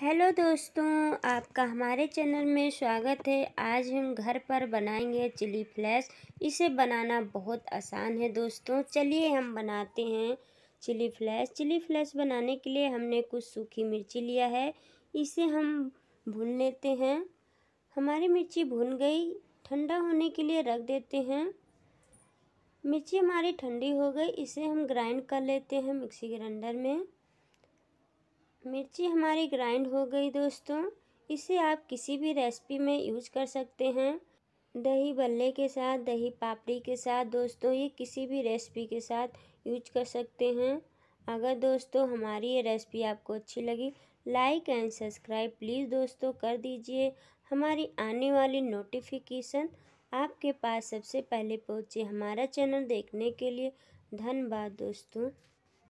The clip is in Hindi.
हेलो दोस्तों आपका हमारे चैनल में स्वागत है आज हम घर पर बनाएंगे चिली फ्लैश इसे बनाना बहुत आसान है दोस्तों चलिए हम बनाते हैं चिली फ्लैश चिली फ्लैश बनाने के लिए हमने कुछ सूखी मिर्ची लिया है इसे हम भून लेते हैं हमारी मिर्ची भून गई ठंडा होने के लिए रख देते हैं मिर्ची हमारी ठंडी हो गई इसे हम ग्राइंड कर लेते हैं मिक्सी ग्राइंडर में मिर्ची हमारी ग्राइंड हो गई दोस्तों इसे आप किसी भी रेसिपी में यूज कर सकते हैं दही बल्ले के साथ दही पापड़ी के साथ दोस्तों ये किसी भी रेसिपी के साथ यूज कर सकते हैं अगर दोस्तों हमारी ये रेसिपी आपको अच्छी लगी लाइक एंड सब्सक्राइब प्लीज़ दोस्तों कर दीजिए हमारी आने वाली नोटिफिकेशन आपके पास सबसे पहले पहुँचे हमारा चैनल देखने के लिए धन्यवाद दोस्तों